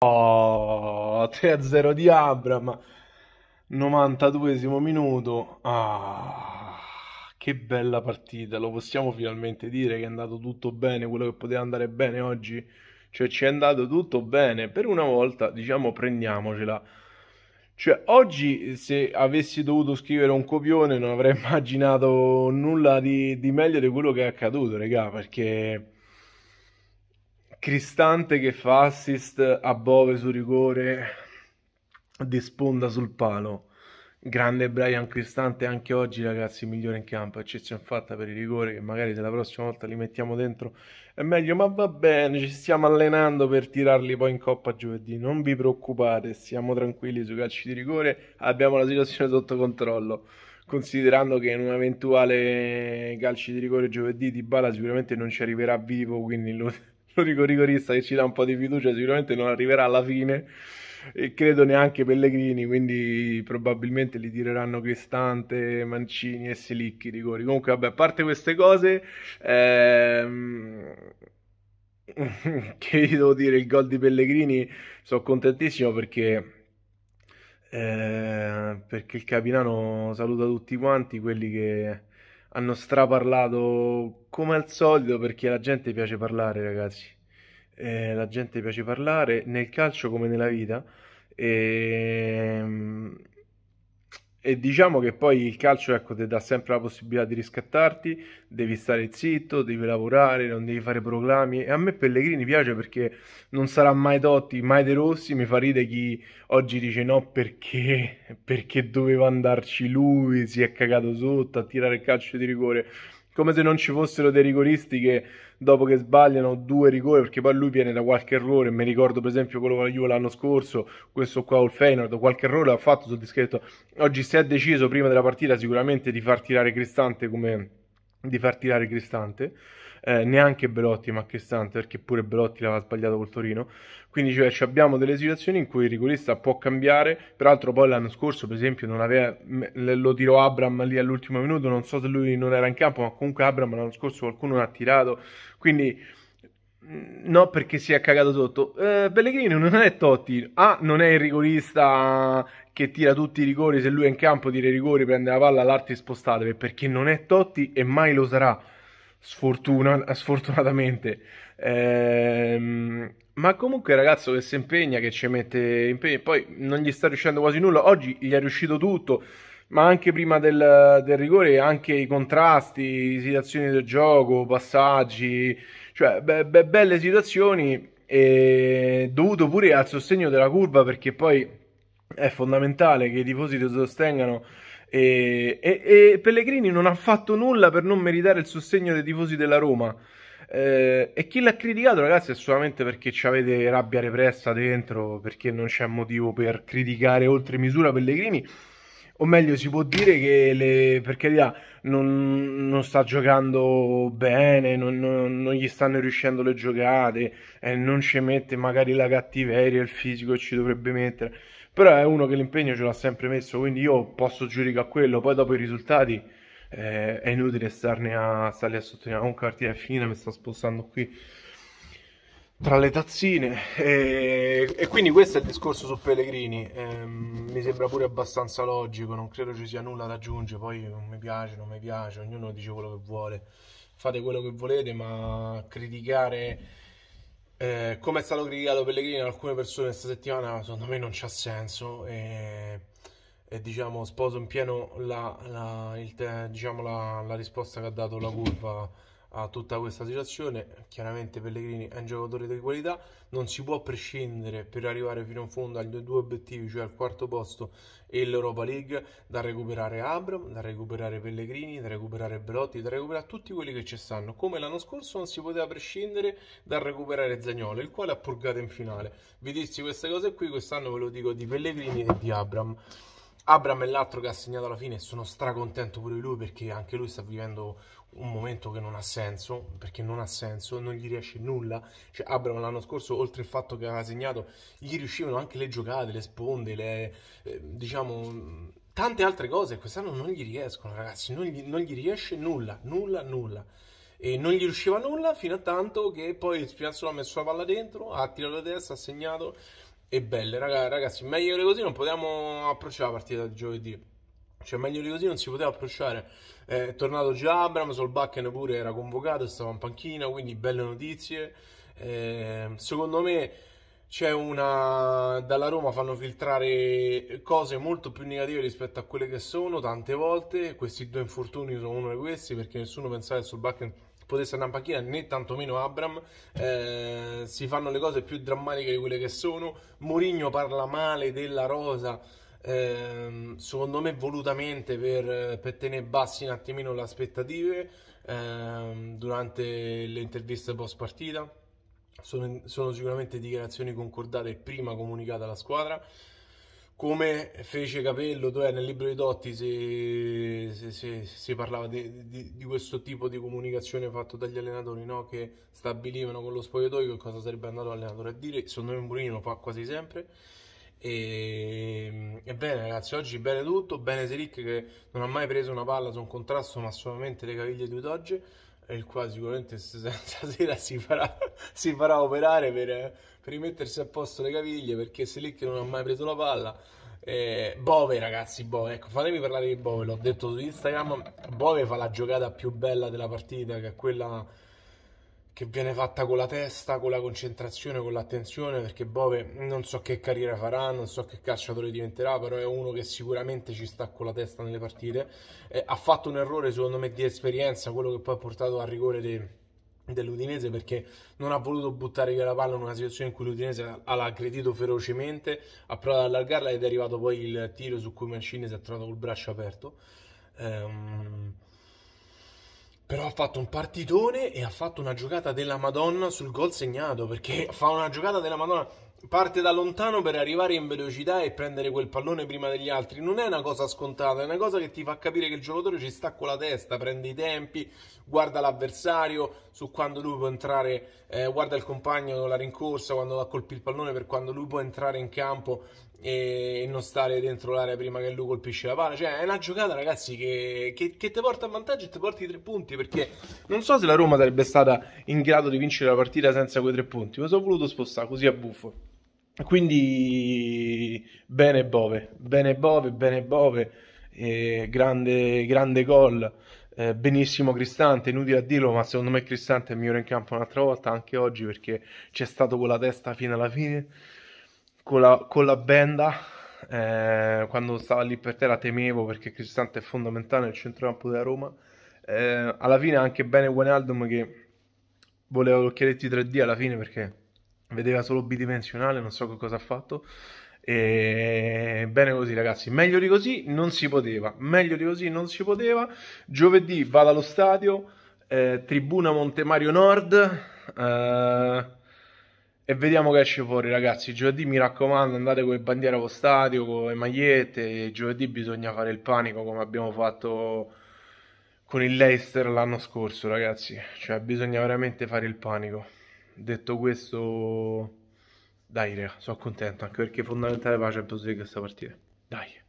Oh, 3-0 di Abram, 92esimo minuto. Ah, che bella partita, lo possiamo finalmente dire che è andato tutto bene, quello che poteva andare bene oggi, cioè ci è andato tutto bene. Per una volta, diciamo, prendiamocela. Cioè, oggi se avessi dovuto scrivere un copione non avrei immaginato nulla di, di meglio di quello che è accaduto, regà, perché Cristante che fa assist a Bove su rigore di sponda sul palo. Grande Brian Cristante anche oggi, ragazzi, migliore in campo, eccezione fatta per i rigore che magari se la prossima volta li mettiamo dentro è meglio, ma va bene, ci stiamo allenando per tirarli poi in coppa giovedì, non vi preoccupate, siamo tranquilli sui calci di rigore, abbiamo la situazione sotto controllo, considerando che in un eventuale calci di rigore giovedì di Bala sicuramente non ci arriverà vivo, quindi lo l'unico rigorista che ci dà un po' di fiducia sicuramente non arriverà alla fine e credo neanche Pellegrini, quindi probabilmente li tireranno Cristante, Mancini e Selicchi i rigori. Comunque, vabbè, a parte queste cose, ehm... che vi devo dire, il gol di Pellegrini sono contentissimo perché... Eh, perché il capitano saluta tutti quanti quelli che, hanno straparlato come al solito perché la gente piace parlare, ragazzi. Eh, la gente piace parlare nel calcio come nella vita. E ehm, e diciamo che poi il calcio ecco, ti dà sempre la possibilità di riscattarti, devi stare zitto, devi lavorare, non devi fare proclami e a me Pellegrini piace perché non sarà mai Totti, mai De Rossi, mi fa ridere chi oggi dice no perché, perché doveva andarci lui, si è cagato sotto a tirare il calcio di rigore come se non ci fossero dei rigoristi che dopo che sbagliano due rigori, perché poi lui viene da qualche errore, mi ricordo per esempio quello con la Juve l'anno scorso, questo qua col Feyenoord, qualche errore ha fatto sul dischetto, oggi si è deciso prima della partita sicuramente di far tirare Cristante come di far tirare Cristante, eh, neanche Belotti ma Cristante perché pure Belotti l'aveva sbagliato col Torino, quindi cioè, abbiamo delle situazioni in cui il rigorista può cambiare, peraltro poi l'anno scorso per esempio non aveva, lo tirò Abram lì all'ultimo minuto, non so se lui non era in campo ma comunque Abram l'anno scorso qualcuno l'ha tirato, quindi Mm, no, perché si è cagato sotto. Eh, Pellegrino non è Totti. Ah, non è il rigorista che tira tutti i rigori. Se lui è in campo, tira i rigori, prende la palla, l'arte spostatevi. Perché non è Totti e mai lo sarà. Sfortuna, sfortunatamente. Eh, ma comunque ragazzo che si impegna, che ci mette impegno, poi non gli sta riuscendo quasi nulla. Oggi gli è riuscito tutto ma anche prima del, del, rigore, anche i contrasti, situazioni del gioco, passaggi, cioè, be- be- belle situazioni e dovuto pure al sostegno della curva perché poi è fondamentale che i tifosi ti sostengano e, e, e, Pellegrini non ha fatto nulla per non meritare il sostegno dei tifosi della Roma. Eh, e chi l'ha criticato, ragazzi, è solamente perché ci avete rabbia repressa dentro, perché non c'è motivo per criticare oltre misura Pellegrini o meglio si può dire che le, per carità non, non sta giocando bene, non, non, non, gli stanno riuscendo le giocate, eh, non ci mette magari la cattiveria, il fisico ci dovrebbe mettere, però è uno che l'impegno ce l'ha sempre messo, quindi io posso giudicare quello, poi dopo i risultati eh, è inutile starne a, starli a sottolineare, comunque la partita è finita, mi sto spostando qui tra le tazzine e, e, quindi questo è il discorso su Pellegrini ehm, mi sembra pure abbastanza logico non credo ci sia nulla da aggiungere poi non mi piace, non mi piace ognuno dice quello che vuole fate quello che volete ma criticare eh, come è stato criticato Pellegrini da alcune persone questa settimana secondo me non c'ha senso e, e, diciamo sposo in pieno la, la, il, diciamo la, la risposta che ha dato la curva a tutta questa situazione. Chiaramente Pellegrini è un giocatore di qualità, non si può prescindere per arrivare fino in fondo agli due obiettivi, cioè al quarto posto e l'Europa League, da recuperare Abram, da recuperare Pellegrini, da recuperare Belotti, da recuperare tutti quelli che ci stanno. Come l'anno scorso non si poteva prescindere dal recuperare Zagnolo, il quale ha purgato in finale. Vi Vedersi queste cose qui quest'anno ve lo dico di Pellegrini e di Abram. Abram è l'altro che ha segnato alla fine e sono stracontento pure di lui perché anche lui sta vivendo un momento che non ha senso, perché non ha senso, non gli riesce nulla. Cioè, Abram l'anno scorso, oltre il fatto che aveva segnato, gli riuscivano anche le giocate, le sponde, le, eh, diciamo, tante altre cose. Quest'anno non gli riescono, ragazzi, non gli, non gli riesce nulla, nulla, nulla e non gli riusciva nulla fino a tanto che poi Spinazzola ha messo la palla dentro, ha tirato la testa, ha segnato e belle. Raga, ragazzi, meglio di così non potevamo approcciare la partita di giovedì. Cioè, meglio di così non si poteva approcciare. Eh, è tornato già Abram, Solbakken pure era convocato, stava in panchina, quindi belle notizie. Eh, secondo me c'è una... dalla Roma fanno filtrare cose molto più negative rispetto a quelle che sono tante volte. Questi due infortuni sono uno di questi perché nessuno pensava che Solbakken potesse andare in panchina, né tantomeno Abram. Eh, si fanno le cose più drammatiche di quelle che sono. Mourinho parla male della rosa. Eh, secondo me volutamente per, per, tenere bassi un attimino le aspettative eh, durante le interviste post partita sono, sono sicuramente dichiarazioni concordate e prima comunicate alla squadra come fece Capello dove eh, nel libro di Totti si parlava di, di, di, questo tipo di comunicazione fatto dagli allenatori no? che stabilivano con lo spogliatoio che cosa sarebbe andato l'allenatore a dire secondo me Mourinho lo fa quasi sempre e, e, bene ragazzi oggi bene tutto bene Seric che non ha mai preso una palla su un contrasto ma solamente le caviglie di Udogge e il qua sicuramente stasera si farà, si farà operare per, per, rimettersi a posto le caviglie perché Selic non ha mai preso la palla eh, Bove ragazzi Bove ecco fatemi parlare di Bove l'ho detto su Instagram Bove fa la giocata più bella della partita che è quella che viene fatta con la testa, con la concentrazione, con l'attenzione, perché Bove non so che carriera farà, non so che calciatore diventerà, però è uno che sicuramente ci sta con la testa nelle partite. Eh, ha fatto un errore, secondo me, di esperienza, quello che poi ha portato al rigore dei dell'Udinese perché non ha voluto buttare via la palla in una situazione in cui l'Udinese l'ha aggredito ferocemente, ha provato ad allargarla ed è arrivato poi il tiro su cui Mancini si è trovato col braccio aperto. Ehm... Però ha fatto un partitone e ha fatto una giocata della Madonna sul gol segnato perché fa una giocata della Madonna parte da lontano per arrivare in velocità e prendere quel pallone prima degli altri non è una cosa scontata, è una cosa che ti fa capire che il giocatore ci sta con la testa, prende i tempi, guarda l'avversario su quando lui può entrare, eh, guarda il compagno con la rincorsa quando va a colpire il pallone per quando lui può entrare in campo e, e non stare dentro l'area prima che lui colpisce la palla. Cioè, è una giocata, ragazzi, che, che, che ti porta a vantaggio e ti porti tre punti. Perché non so se la Roma sarebbe stata in grado di vincere la partita senza quei tre punti. Ma sono voluto spostare così a buffo. Quindi bene Bove, bene Bove, bene Bove, eh, grande, grande gol, eh, benissimo Cristante, inutile a dirlo, ma secondo me Cristante è migliore in campo un'altra volta, anche oggi perché c'è stato con la testa fino alla fine, con la, con la benda, eh, quando stava lì per terra temevo perché Cristante è fondamentale nel centrocampo della Roma, eh, alla fine anche bene Wijnaldum che voleva gli occhialetti 3D alla fine perché vedeva solo bidimensionale, non so che cosa ha fatto. E bene così, ragazzi. Meglio di così non si poteva. Meglio di così non si poteva. Giovedì vado allo stadio, eh, tribuna Montemario Nord. Eh, e vediamo che esce fuori, ragazzi. Giovedì mi raccomando, andate con le bandiere allo stadio, con le magliette. Giovedì bisogna fare il panico come abbiamo fatto con il Leicester l'anno scorso, ragazzi. Cioè, bisogna veramente fare il panico detto questo, dai raga, sono contento anche perché fondamentale per la Champions League questa partita. Dai.